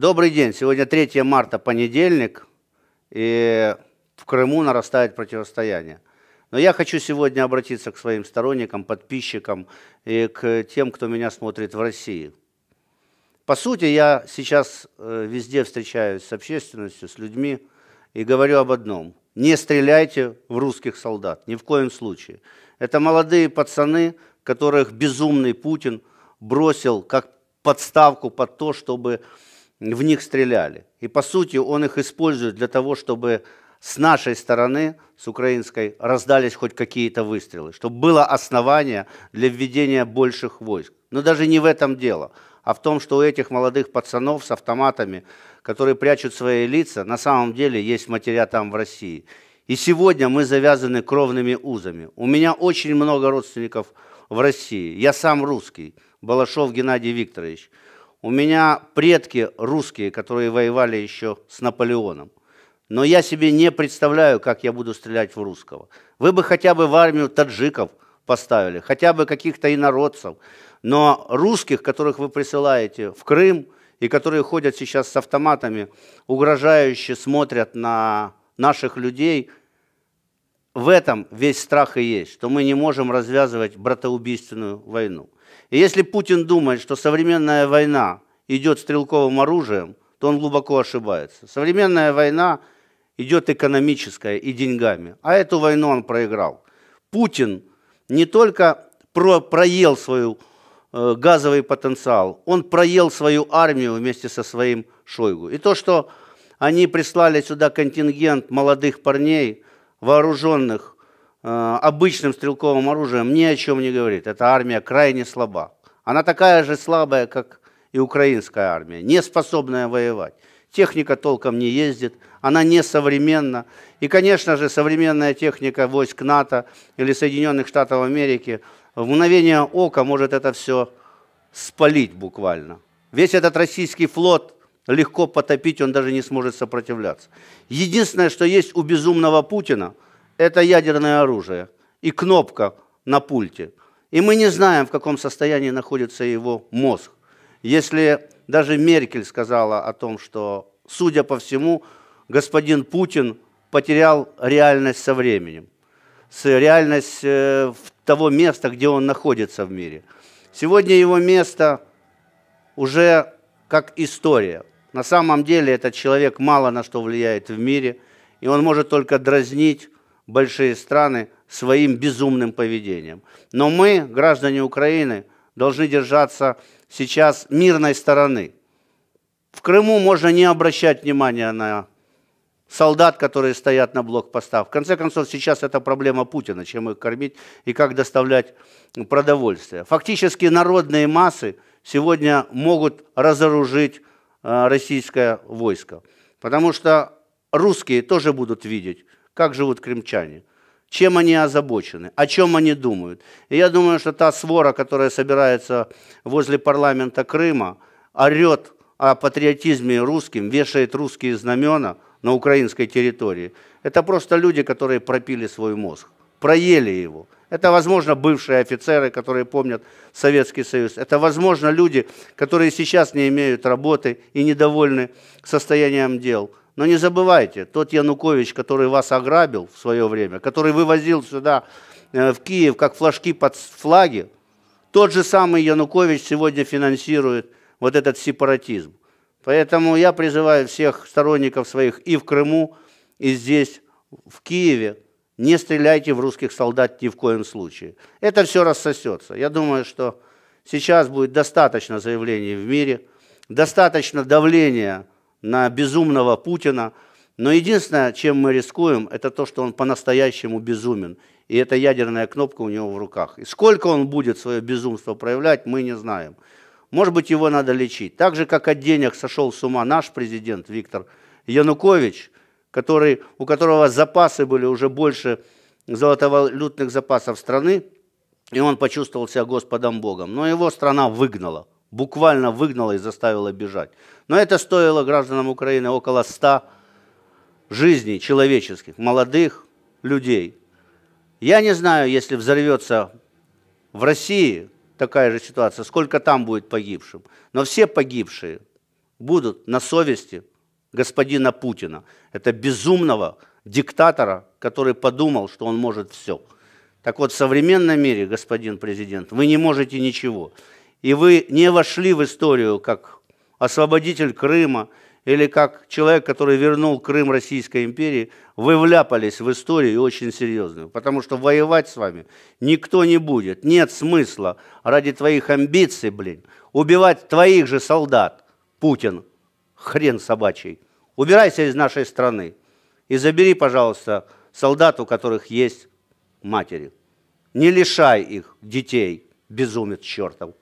Добрый день. Сегодня 3 марта, понедельник, и в Крыму нарастает противостояние. Но я хочу сегодня обратиться к своим сторонникам, подписчикам и к тем, кто меня смотрит в России. По сути, я сейчас э, везде встречаюсь с общественностью, с людьми и говорю об одном. Не стреляйте в русских солдат, ни в коем случае. Это молодые пацаны, которых безумный Путин бросил как подставку под то, чтобы в них стреляли. И по сути он их использует для того, чтобы с нашей стороны, с украинской, раздались хоть какие-то выстрелы, чтобы было основание для введения больших войск. Но даже не в этом дело, а в том, что у этих молодых пацанов с автоматами, которые прячут свои лица, на самом деле есть матеря там в России. И сегодня мы завязаны кровными узами. У меня очень много родственников в России. Я сам русский, Балашов Геннадий Викторович – у меня предки русские, которые воевали еще с Наполеоном. Но я себе не представляю, как я буду стрелять в русского. Вы бы хотя бы в армию таджиков поставили, хотя бы каких-то инородцев. Но русских, которых вы присылаете в Крым, и которые ходят сейчас с автоматами, угрожающе смотрят на наших людей, в этом весь страх и есть, что мы не можем развязывать братоубийственную войну. И если Путин думает, что современная война идет стрелковым оружием, то он глубоко ошибается. Современная война идет экономическая и деньгами, а эту войну он проиграл. Путин не только про проел свой э, газовый потенциал, он проел свою армию вместе со своим Шойгу. И то, что они прислали сюда контингент молодых парней – вооруженных э, обычным стрелковым оружием, ни о чем не говорит. Эта армия крайне слаба. Она такая же слабая, как и украинская армия, не способная воевать. Техника толком не ездит, она не современна. И, конечно же, современная техника войск НАТО или Соединенных Штатов Америки в мгновение ока может это все спалить буквально. Весь этот российский флот – легко потопить, он даже не сможет сопротивляться. Единственное, что есть у безумного Путина, это ядерное оружие и кнопка на пульте. И мы не знаем, в каком состоянии находится его мозг. Если даже Меркель сказала о том, что, судя по всему, господин Путин потерял реальность со временем, с реальность э, того места, где он находится в мире. Сегодня его место уже как история – на самом деле этот человек мало на что влияет в мире, и он может только дразнить большие страны своим безумным поведением. Но мы, граждане Украины, должны держаться сейчас мирной стороны. В Крыму можно не обращать внимания на солдат, которые стоят на блокпостах. В конце концов, сейчас это проблема Путина, чем их кормить и как доставлять продовольствие. Фактически народные массы сегодня могут разоружить Э, российское войско. Потому что русские тоже будут видеть, как живут крымчане, чем они озабочены, о чем они думают. И я думаю, что та свора, которая собирается возле парламента Крыма, орет о патриотизме русским, вешает русские знамена на украинской территории. Это просто люди, которые пропили свой мозг проели его. Это, возможно, бывшие офицеры, которые помнят Советский Союз. Это, возможно, люди, которые сейчас не имеют работы и недовольны состоянием дел. Но не забывайте, тот Янукович, который вас ограбил в свое время, который вывозил сюда, э, в Киев, как флажки под флаги, тот же самый Янукович сегодня финансирует вот этот сепаратизм. Поэтому я призываю всех сторонников своих и в Крыму, и здесь, в Киеве, не стреляйте в русских солдат ни в коем случае. Это все рассосется. Я думаю, что сейчас будет достаточно заявлений в мире, достаточно давления на безумного Путина. Но единственное, чем мы рискуем, это то, что он по-настоящему безумен. И эта ядерная кнопка у него в руках. И сколько он будет свое безумство проявлять, мы не знаем. Может быть, его надо лечить. Так же, как от денег сошел с ума наш президент Виктор Янукович – который, у которого запасы были уже больше золотовалютных запасов страны, и он почувствовал себя Господом Богом. Но его страна выгнала, буквально выгнала и заставила бежать. Но это стоило гражданам Украины около 100 жизней человеческих, молодых людей. Я не знаю, если взорвется в России такая же ситуация, сколько там будет погибшим. Но все погибшие будут на совести – господина Путина. Это безумного диктатора, который подумал, что он может все. Так вот, в современном мире, господин президент, вы не можете ничего. И вы не вошли в историю как освободитель Крыма или как человек, который вернул Крым Российской империи. Вы вляпались в историю и очень серьезную, потому что воевать с вами никто не будет. Нет смысла ради твоих амбиций, блин, убивать твоих же солдат, Путин, хрен собачий, убирайся из нашей страны и забери, пожалуйста, солдат, у которых есть матери. Не лишай их детей, безумец чертов.